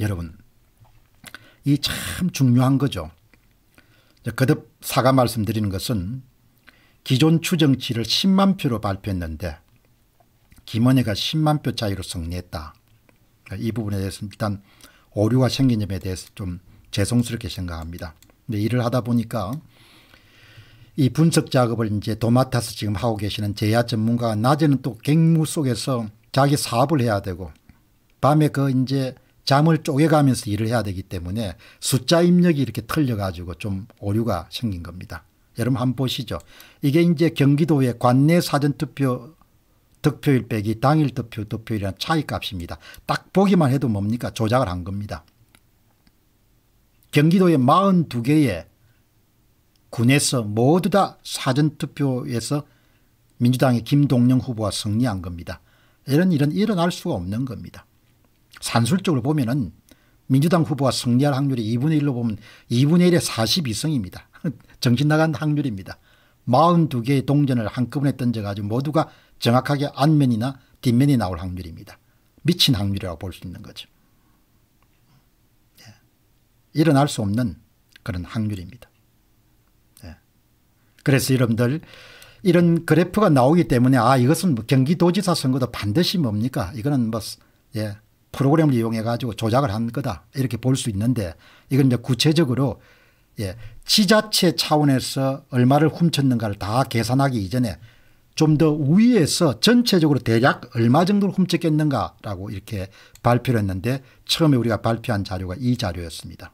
여러분, 이 참 중요한 거죠. 거듭 사과 말씀드리는 것은 기존 추정치를 10만 표로 발표했는데 김원혜가 10만 표 차이로 승리했다. 이 부분에 대해서 일단 오류가 생긴 점에 대해서 좀 죄송스럽게 생각합니다. 근데 일을 하다 보니까 이 분석 작업을 이제 도맡아서 지금 하고 계시는 제야 전문가가 낮에는 또 갱무 속에서 자기 사업을 해야 되고 밤에 그 이제 잠을 쪼개가면서 일을 해야 되기 때문에 숫자 입력이 이렇게 틀려가지고 좀 오류가 생긴 겁니다. 여러분 한번 보시죠. 이게 이제 경기도의 관내 사전투표 득표일 빼기 당일 득표 득표일이란 차이값입니다. 딱 보기만 해도 뭡니까 조작을 한 겁니다. 경기도의 42개의 군에서 모두 다 사전투표에서 민주당의 김동영 후보가 승리한 겁니다. 이런 일은 일어날 수가 없는 겁니다. 산술적으로 보면은 민주당 후보가 승리할 확률이 2분의 1로 보면 2분의 1에 42성입니다. 정신 나간 확률입니다. 42개의 동전을 한꺼번에 던져가지고 모두가 정확하게 안면이나 뒷면이 나올 확률입니다. 미친 확률이라고 볼 수 있는 거죠. 예. 일어날 수 없는 그런 확률입니다. 예. 그래서 여러분들 이런 그래프가 나오기 때문에 아 이것은 뭐 경기도지사 선거도 반드시 뭡니까 이거는 뭐 예, 프로그램을 이용해 가지고 조작을 한 거다 이렇게 볼 수 있는데 이건 이제 구체적으로 예, 지자체 차원에서 얼마를 훔쳤는가를 다 계산하기 이전에 좀 더 위에서 전체적으로 대략 얼마 정도를 훔쳤겠는가라고 이렇게 발표를 했는데 처음에 우리가 발표한 자료가 이 자료였습니다.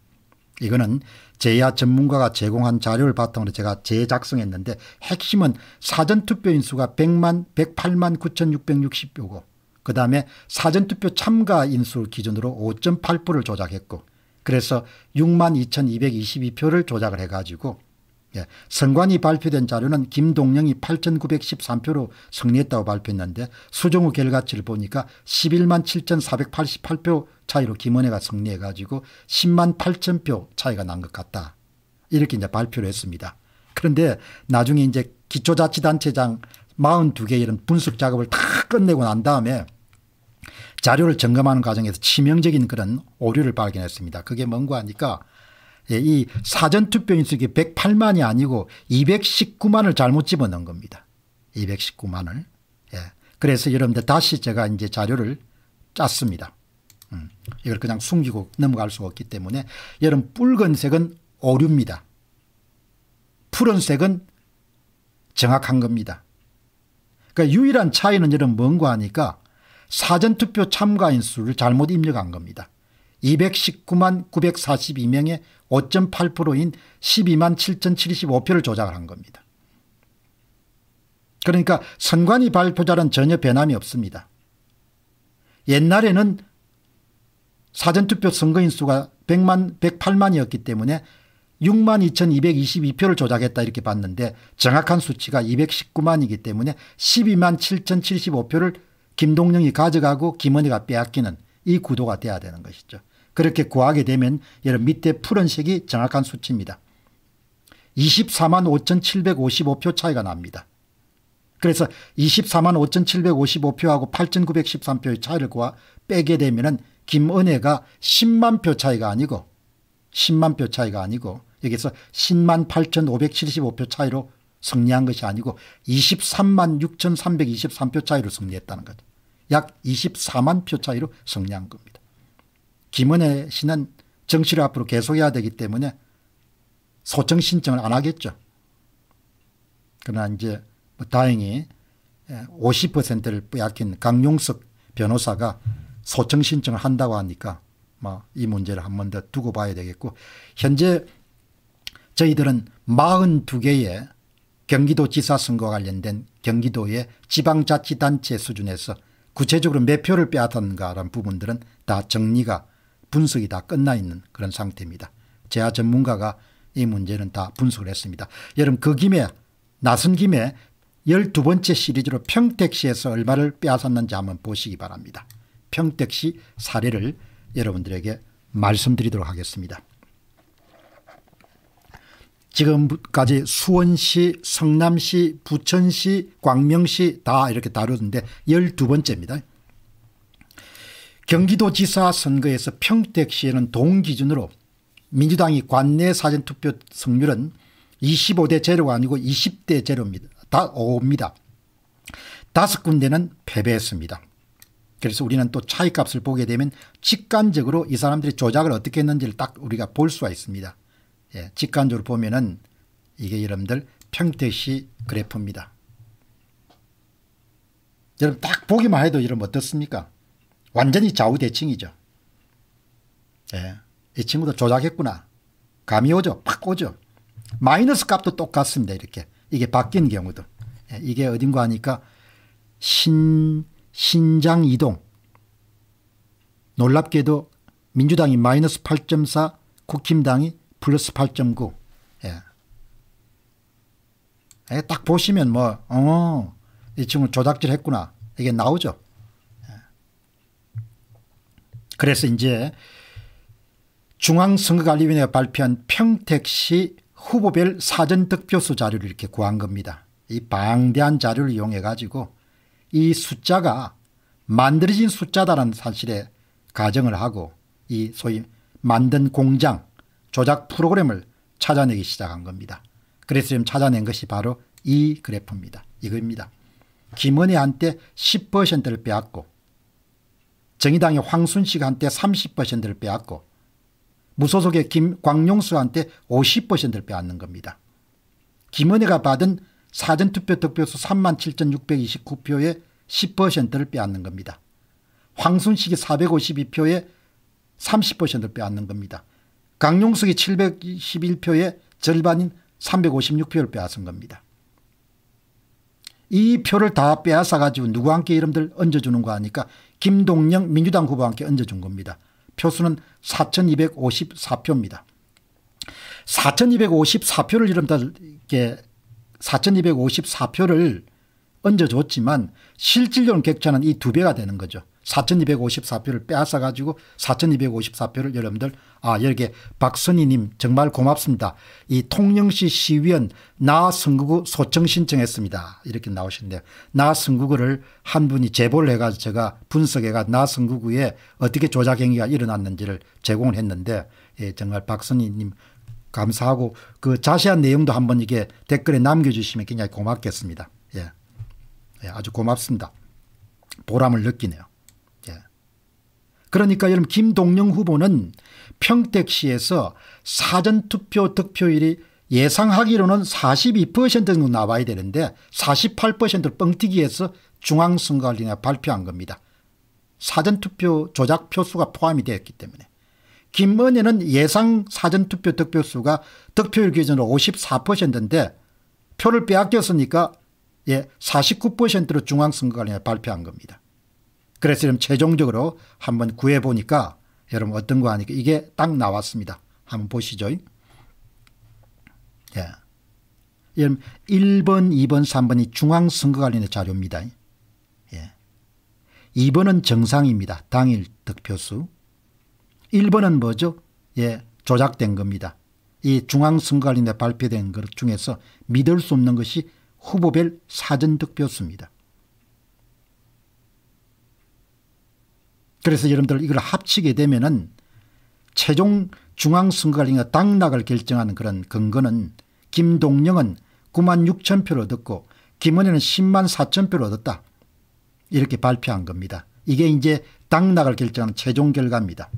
이거는 제야 전문가가 제공한 자료를 바탕으로 제가 재작성했는데 핵심은 사전투표 인수가 100만 108만 9660표고 그 다음에 사전투표 참가 인수 기준으로 5.8%를 조작했고 그래서 62,222표를 조작을 해가지고 예, 선관위 발표된 자료는 김동영이 8,913표로 승리했다고 발표했는데 수정 후 결과치를 보니까 11만 7,488표 차이로 김원회가 승리해가지고 10만 8,000표 차이가 난 것 같다. 이렇게 이제 발표를 했습니다. 그런데 나중에 이제 기초자치단체장 42개 이런 분석 작업을 다 끝내고 난 다음에 자료를 점검하는 과정에서 치명적인 그런 오류를 발견했습니다. 그게 뭔가 하니까 예, 이 사전투표 인수이 108만이 아니고 219만을 잘못 집어넣은 겁니다. 219만을. 예. 그래서 여러분들 다시 제가 이제 자료를 짰습니다. 음, 이걸 그냥 숨기고 넘어갈 수 없기 때문에 여러분 붉은색은 오류입니다. 푸른색은 정확한 겁니다. 그러니까 유일한 차이는 여러분 뭔가 하니까 사전투표 참가인 수를 잘못 입력한 겁니다. 219만 942명의 5.8%인 12만 7,075표를 조작한 겁니다. 그러니까 선관위 발표자는 전혀 변함이 없습니다. 옛날에는 사전투표 선거인 수가 100만, 108만이었기 때문에 6만 2,222표를 조작했다 이렇게 봤는데 정확한 수치가 219만이기 때문에 12만 7,075표를 김동령이 가져가고 김은희가 빼앗기는 이 구도가 돼야 되는 것이죠. 그렇게 구하게 되면 여러 밑에 푸른색이 정확한 수치입니다. 24만 5,755표 차이가 납니다. 그래서 24만 5,755표하고 8,913표의 차이를 구하 빼게 되면 김은혜가 10만 표 차이가 아니고 10만 표 차이가 아니고 여기서 10만 8,575표 차이로 승리한 것이 아니고 23만 6,323표 차이로 승리했다는 거죠. 약 24만 표 차이로 승리한 겁니다. 김은혜 씨는 정치를 앞으로 계속해야 되기 때문에 소청 신청을 안 하겠죠. 그러나 이제 뭐 다행히 50%를 예, 빼긴 강용석 변호사가 소청 신청을 한다고 하니까 뭐이 문제를 한 번 더 두고 봐야 되겠고 현재 저희들은 42개의 경기도지사 선거 관련된 경기도의 지방자치단체 수준에서 구체적으로 몇 표를 빼앗았는가라는 부분들은 다 정리가 분석이 다 끝나 있는 그런 상태입니다. 제아 전문가가 이 문제는 다 분석을 했습니다. 여러분 그 김에 나선 김에 12번째 시리즈로 평택시에서 얼마를 빼앗았는지 한번 보시기 바랍니다. 평택시 사례를 여러분들에게 말씀드리도록 하겠습니다. 지금까지 수원시 성남시 부천시 광명시 다 이렇게 다루는데 12번째입니다. 경기도지사 선거에서 평택시에는 동기준으로 민주당이 관내 사전투표 승률은 25대 제로가 아니고 20대 제로입니다. 다 5입니다. 다섯 군데는 패배했습니다. 그래서 우리는 또 차이값을 보게 되면 직관적으로 이 사람들이 조작을 어떻게 했는지를 딱 우리가 볼 수가 있습니다. 예, 직관적으로 보면은 이게 여러분들 평택시 그래프입니다. 여러분 딱 보기만 해도 여러분 어떻습니까? 완전히 좌우대칭이죠. 예, 이 친구도 조작했구나. 감이 오죠? 팍 오죠? 마이너스 값도 똑같습니다. 이렇게. 이게 바뀐 경우도. 예, 이게 어딘가 하니까 신, 신장 이동. 놀랍게도 민주당이 마이너스 8.4, 국힘당이 플러스 8.9. 예. 예. 딱 보시면 뭐, 어, 이 친구 조작질 했구나. 이게 나오죠. 예. 그래서 이제 중앙선거관리위원회가 발표한 평택시 후보별 사전 득표수 자료를 이렇게 구한 겁니다. 이 방대한 자료를 이용해 가지고 이 숫자가 만들어진 숫자다라는 사실에 가정을 하고 이 소위 만든 공장 조작 프로그램을 찾아내기 시작한 겁니다. 그래서 지금 찾아낸 것이 바로 이 그래프입니다. 이거니다 김은혜 한때 10%를 빼앗고 정의당의 황순식 한테 30%를 빼앗고 무소속의 김광용수한테 50%를 빼앗는 겁니다. 김은혜가 받은 사전투표 득표수 37,629표의 10%를 빼앗는 겁니다. 황순식이 452표의 30%를 빼앗는 겁니다. 강용석이 711표에 절반인 356표를 빼앗은 겁니다. 이 표를 다 빼앗아가지고 누구한테 이름들 얹어주는 거 아니까 김동영 민주당 후보한테 얹어준 겁니다. 표수는 4254표입니다. 4254표를 이름들 이 4254표를 얹어줬지만 실질적인 객차는 이 두 배가 되는 거죠. 4,254표를 빼앗아가지고 4,254표를 여러분들 아 여기에 박선희님 정말 고맙습니다. 이 통영시 시위원나승구구 소청 신청했습니다. 이렇게 나오신데요. 나승구구를한 분이 제보를 해가지고 제가 분석해가 나승구구에 어떻게 조작 행위가 일어났는지를 제공을 했는데 예, 정말 박선희님 감사하고 그 자세한 내용도 한번 이게 댓글에 남겨주시면 굉장히 고맙겠습니다. 예, 예 아주 고맙습니다. 보람을 느끼네요. 그러니까 여러분 김동영 후보는 평택시에서 사전투표 득표율이 예상하기로는 42% 정도 나와야 되는데 48%를 뻥튀기해서 중앙선거관리가 발표한 겁니다. 사전투표 조작 표수가 포함이 되었기 때문에. 김은혜는 예상 사전투표 득표수가 득표율 기준으로 54%인데 표를 빼앗겼으니까 예, 49%로 중앙선거관리가 발표한 겁니다. 그래서 좀 최종적으로 한번 구해보니까 여러분 어떤 거 하니까 이게 딱 나왔습니다. 한번 보시죠. 예. 여러분 1번, 2번, 3번이 중앙선거관련의 자료입니다. 예. 2번은 정상입니다. 당일 득표수. 1번은 뭐죠? 예, 조작된 겁니다. 이 중앙선거관련에 발표된 것 중에서 믿을 수 없는 것이 후보별 사전 득표수입니다. 그래서 여러분들 이걸 합치게 되면은 최종 중앙선거관리가 당락을 결정하는 그런 근거는 김동영은 9만 6천 표를 얻었고 김은혜는 10만 4천 표를 얻었다. 이렇게 발표한 겁니다. 이게 이제 당락을 결정하는 최종 결과입니다.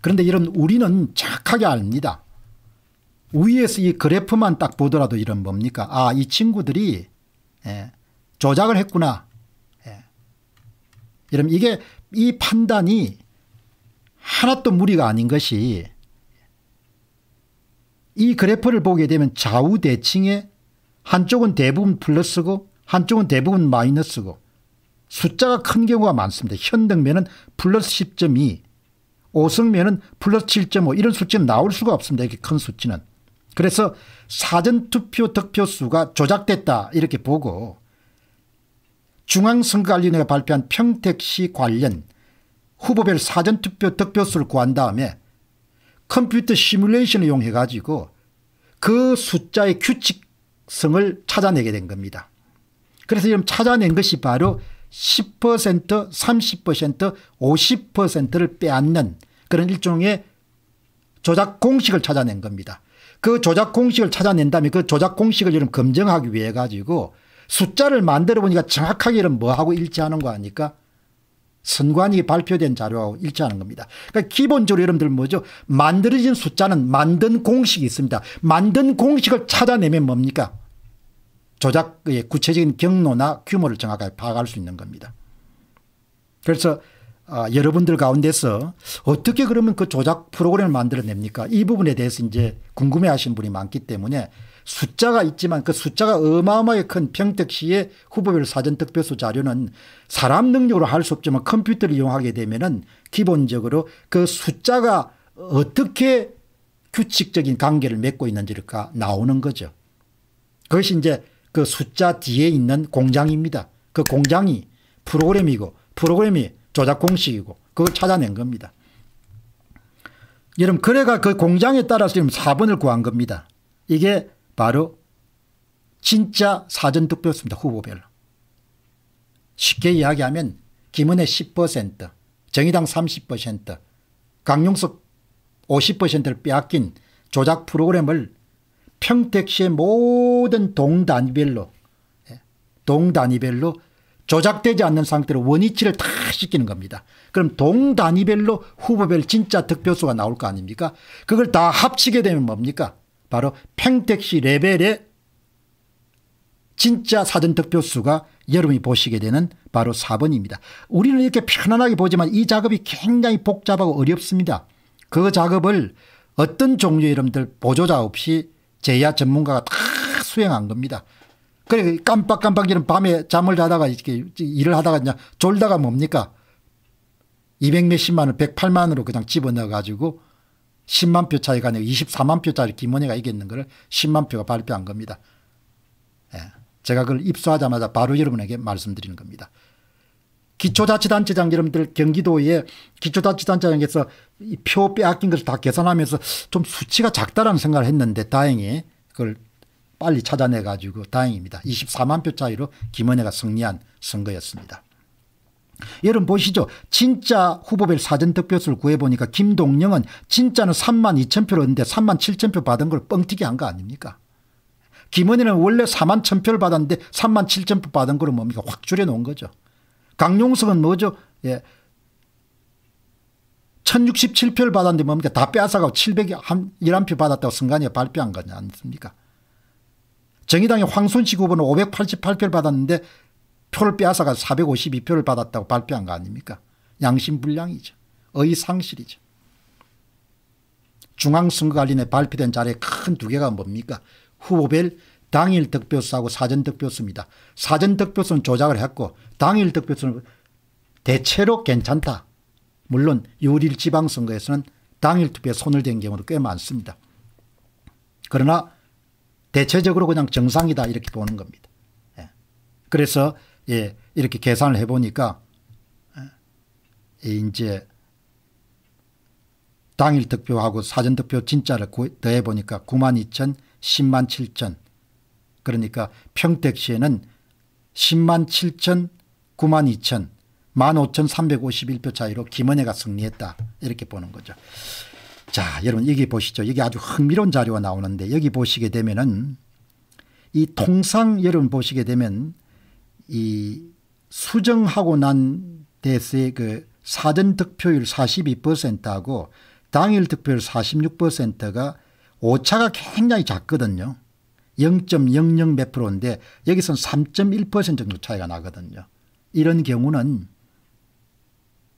그런데 이런 우리는 착하게 압니다. 위에서 이 그래프만 딱 보더라도 이런 뭡니까? 아, 이 친구들이 예, 조작을 했구나. 여러분 이게 이 판단이 하나도 무리가 아닌 것이 이 그래프를 보게 되면 좌우대칭에 한쪽은 대부분 플러스고 한쪽은 대부분 마이너스고 숫자가 큰 경우가 많습니다. 현등면은 플러스 10.2오승면은 플러스 7.5 이런 숫자는 나올 수가 없습니다. 이렇게 큰 수치는. 그래서 사전투표 득표수가 조작됐다 이렇게 보고 중앙선거관리위원회가 발표한 평택시 관련 후보별 사전투표 득표수를 구한 다음에 컴퓨터 시뮬레이션을 이용해 가지고 그 숫자의 규칙성을 찾아내게 된 겁니다. 그래서 지금 찾아낸 것이 바로 10%, 30%, 50%를 빼앗는 그런 일종의 조작 공식을 찾아낸 겁니다. 그 조작 공식을 찾아낸 다음에 그 조작 공식을 지금 검증하기 위해 가지고 숫자를 만들어 보니까 정확하게는 뭐하고 일치하는 거 아닙니까? 선관위 발표된 자료하고 일치하는 겁니다. 그러니까 기본적으로 여러분들 뭐죠? 만들어진 숫자는 만든 공식이 있습니다. 만든 공식을 찾아내면 뭡니까? 조작의 구체적인 경로나 규모를 정확하게 파악할 수 있는 겁니다. 그래서 아, 여러분들 가운데서 어떻게 그러면 그 조작 프로그램을 만들어냅니까? 이 부분에 대해서 이제 궁금해 하신 분이 많기 때문에 숫자가 있지만 그 숫자가 어마어마하게 큰 평택시의 후보별 사전특별수 자료는 사람 능력으로 할 수 없지만 컴퓨터를 이용하게 되면은 기본적으로 그 숫자가 어떻게 규칙적인 관계를 맺고 있는지가 나오는 거죠. 그것이 이제 그 숫자 뒤에 있는 공장입니다. 그 공장이 프로그램이고 프로그램이 조작 공식이고 그걸 찾아낸 겁니다. 여러분 그래가 그 공장에 따라서 지금 4번을 구한 겁니다. 이게 바로 진짜 사전투표였습니다. 후보별로. 쉽게 이야기하면 김은혜 10%, 정의당 30%, 강용석 50%를 빼앗긴 조작 프로그램을 평택시의 모든 동단위별로 예, 동단위별로 조작되지 않는 상태로 원위치를 다 시키는 겁니다. 그럼 동단위별로 후보별 진짜 득표수가 나올 거 아닙니까? 그걸 다 합치게 되면 뭡니까? 바로 팽택시 레벨의 진짜 사전 득표수가 여러분이 보시게 되는 바로 4번입니다. 우리는 이렇게 편안하게 보지만 이 작업이 굉장히 복잡하고 어렵습니다. 그 작업을 어떤 종류의 여러분들 보조자 없이 제야 전문가가 다 수행한 겁니다. 그래 깜빡깜빡 이런 밤에 잠을 자다가 이렇게 일을 하다가 그냥 졸다가 뭡니까? 200 몇십만 원, 108만으로 원 그냥 집어넣어 가지고 10만 표 차이가 아니고 24만 표짜리 김원희가 이겼는 걸 10만 표가 발표한 겁니다. 예. 제가 그걸 입수하자마자 바로 여러분에게 말씀드리는 겁니다. 기초자치단체장 여러분들 경기도에 기초자치단체장에서 표 빼앗긴 것을 다 계산하면서 좀 수치가 작다라는 생각을 했는데 다행히 그걸 빨리 찾아내 가지고 다행입니다. 24만 표 차이로 김원혜가 승리한 선거였습니다. 여러분 보시죠. 진짜 후보별 사전득표수를 구해보니까 김동영은 진짜는 3만 2천 표를 얻는데 3만 7천 표 받은 걸 뻥튀기 한 거 아닙니까? 김은희는 원래 4만 1천 표를 받았는데 3만 7천 표 받은 걸 뭡니까? 확 줄여놓은 거죠. 강용석은 뭐죠? 예. 1067표를 받았는데 뭡니까? 다 빼앗아가고 711표 받았다고 순간에 발표한 거냐 아닙니까? 정의당의 황순식 후보는 588표를 받았는데 표를 빼앗아가 452표를 받았다고 발표한 거 아닙니까? 양심불량이죠. 의상실이죠. 중앙선거관리에 발표된 자리에 큰 두 개가 뭡니까? 후보별 당일 득표수하고 사전 득표수입니다. 사전 득표수는 조작을 했고 당일 득표수는 대체로 괜찮다. 물론 6일 지방선거에서는 당일 투표에 손을 댄 경우도 꽤 많습니다. 그러나 대체적으로 그냥 정상이다 이렇게 보는 겁니다. 예. 그래서 예, 이렇게 계산을 해보니까 예, 이제 당일 득표하고 사전 득표 진짜를 더해보니까 9만 2천, 10만 7천 그러니까 평택시에는 10만 7천, 9만 2천, 1만 5,351표 차이로 김은혜가 승리했다 이렇게 보는 거죠. 자 여러분 여기 보시죠. 여기 아주 흥미로운 자료가 나오는데 여기 보시게 되면은 이 통상 여러분 보시게 되면 이 수정하고 난 데스의 그 사전 득표율 42%하고 당일 득표율 46%가 오차가 굉장히 작거든요. 0.00 몇 프로인데 여기서는3.1% 정도 차이가 나거든요. 이런 경우는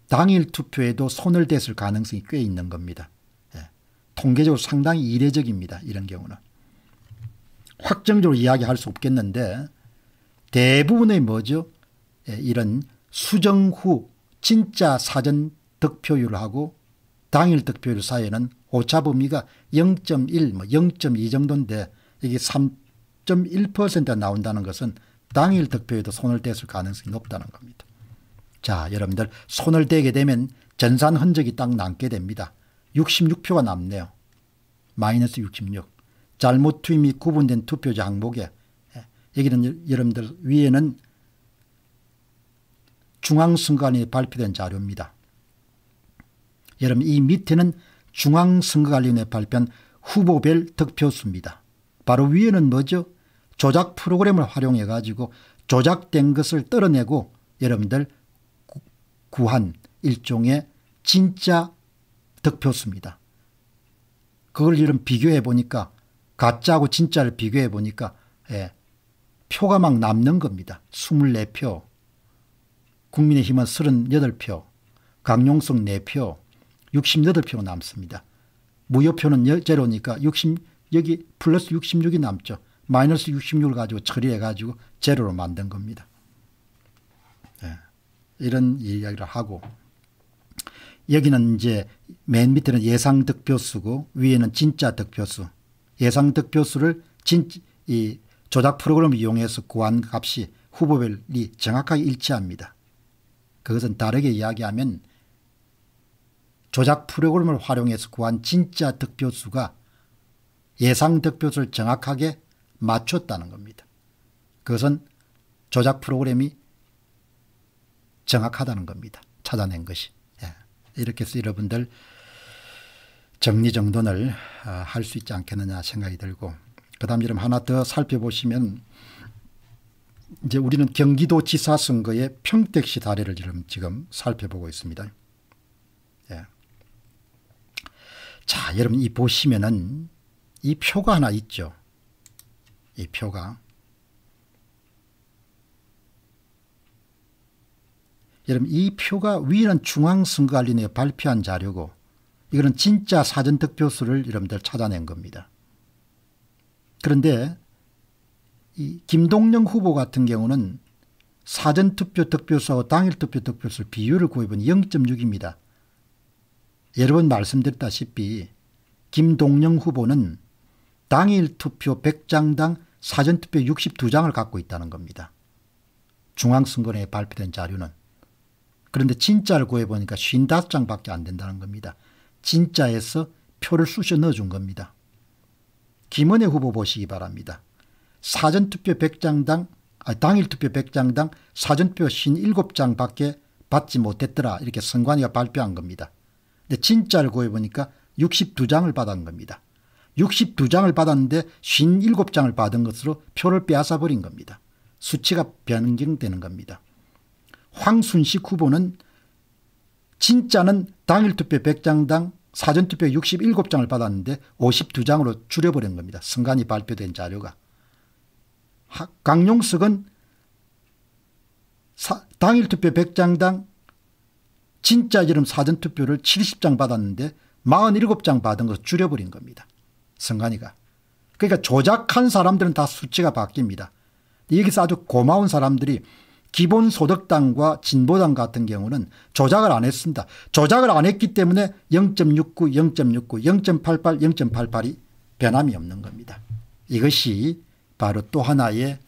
당일 투표에도 손을 댔을 가능성이 꽤 있는 겁니다. 예. 통계적으로 상당히 이례적입니다. 이런 경우는. 확정적으로 이야기할 수 없겠는데 대부분의 뭐죠? 예, 이런 수정 후 진짜 사전 득표율하고 당일 득표율 사이에는 오차 범위가 0.1, 뭐 0.2 정도인데 이게 3.1%가 나온다는 것은 당일 득표에도 손을 댔을 가능성이 높다는 겁니다. 자 여러분들 손을 대게 되면 전산 흔적이 딱 남게 됩니다. 66표가 남네요. 마이너스 66. 잘못 투임이 구분된 투표자 항목에 여기는 여러분들 위에는 중앙선거관이 발표된 자료입니다. 여러분 이 밑에는 중앙선거관리원회 발표한 후보별 득표수입니다. 바로 위에는 뭐죠? 조작 프로그램을 활용해 가지고 조작된 것을 떨어내고 여러분들 구한 일종의 진짜 득표수입니다. 그걸 이런 비교해 보니까 가짜하고 진짜를 비교해 보니까 예, 표가 막 남는 겁니다. 24표, 국민의힘은 38표, 강용성 4표, 68표가 남습니다. 무효표는 제로니까 60, 여기 플러스 66이 남죠. 마이너스 66을 가지고 처리해가지고 제로로 만든 겁니다. 네. 이런 이야기를 하고 여기는 이제 맨 밑에는 예상 득표수고 위에는 진짜 득표수 예상 득표수를 진, 이 조작 프로그램을 이용해서 구한 값이 후보별이 정확하게 일치합니다. 그것은 다르게 이야기하면 조작 프로그램을 활용해서 구한 진짜 득표수가 예상 득표수를 정확하게 맞췄다는 겁니다. 그것은 조작 프로그램이 정확하다는 겁니다. 찾아낸 것이. 예. 이렇게 해서 여러분들 정리정돈을 어, 할수 있지 않겠느냐 생각이 들고 그 다음 이름 하나 더 살펴보시면 이제 우리는 경기도 지사 선거의 평택시 다리를 지금, 지금 살펴보고 있습니다. 예. 자, 여러분 이 보시면은 이 표가 하나 있죠. 이 표가. 여러분 이 표가 위는 중앙선거관리에 발표한 자료고 이거는 진짜 사전 득표수를 여러분들 찾아낸 겁니다. 그런데 이 김동영 후보 같은 경우는 사전투표 득표수하고 당일투표 득표수 비율을 구해본 0.6입니다. 여러 번 말씀드렸다시피 김동영 후보는 당일투표 100장당 사전투표 62장을 갖고 있다는 겁니다. 중앙선거에 발표된 자료는. 그런데 진짜를 구해보니까 55장밖에 안 된다는 겁니다. 진짜에서 표를 쑤셔 넣어준 겁니다. 김은혜 후보 보시기 바랍니다. 사전투표 100장당 아, 당일투표 100장당 사전투표 57장밖에 받지 못했더라 이렇게 선관위가 발표한 겁니다. 근데 진짜를 구해보니까 62장을 받은 겁니다. 62장을 받았는데 57장을 받은 것으로 표를 빼앗아버린 겁니다. 수치가 변경되는 겁니다. 황순식 후보는 진짜는 당일 투표 100장당 사전투표 67장을 받았는데 52장으로 줄여버린 겁니다. 승관이 발표된 자료가. 강용석은 당일투표 100장당 진짜 이름 사전투표를 70장 받았는데 47장 받은 것을 줄여버린 겁니다. 승관이가. 그러니까 조작한 사람들은 다 수치가 바뀝니다. 여기서 아주 고마운 사람들이 기본소득당과 진보당 같은 경우는 조작을 안 했습니다. 조작을 안 했기 때문에 0.69, 0.69, 0.88, 0.88이 변함이 없는 겁니다. 이것이 바로 또 하나의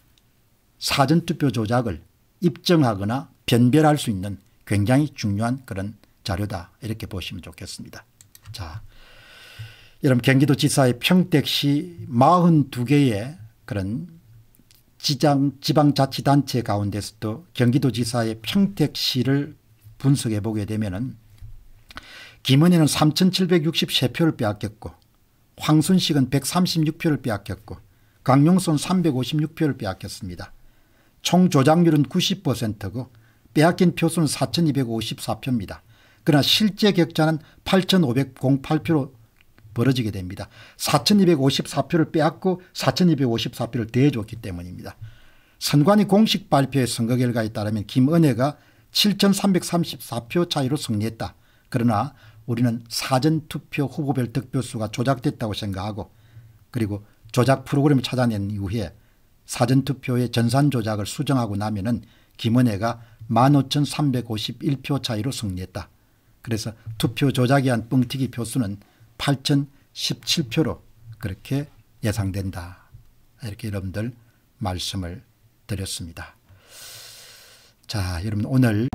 사전투표 조작을 입증하거나 변별할 수 있는 굉장히 중요한 그런 자료다 이렇게 보시면 좋겠습니다. 자, 여러분 경기도지사의 평택시 42개의 그런 지장 지방자치단체 가운데서도 경기도지사의 평택시를 분석해 보게 되면 김은희는 3,763표를 빼앗겼고 황순식은 136표를 빼앗겼고 강용선 356표를 빼앗겼습니다. 총 조작률은 90%고 빼앗긴 표수는 4,254표입니다. 그러나 실제 격차는 8,508표로 벌어지게 됩니다. 4,254표를 빼앗고 4,254표를 대줬기 때문입니다. 선관위 공식 발표의 선거 결과에 따르면 김은혜가 7,334표 차이로 승리했다. 그러나 우리는 사전투표 후보별 득표수가 조작됐다고 생각하고 그리고 조작 프로그램을 찾아낸 이후에 사전투표의 전산 조작을 수정하고 나면은 김은혜가 15,351표 차이로 승리했다. 그래서 투표 조작에 한 뻥튀기 표수는 8,017표로 그렇게 예상된다. 이렇게 여러분들 말씀을 드렸습니다. 자, 여러분 오늘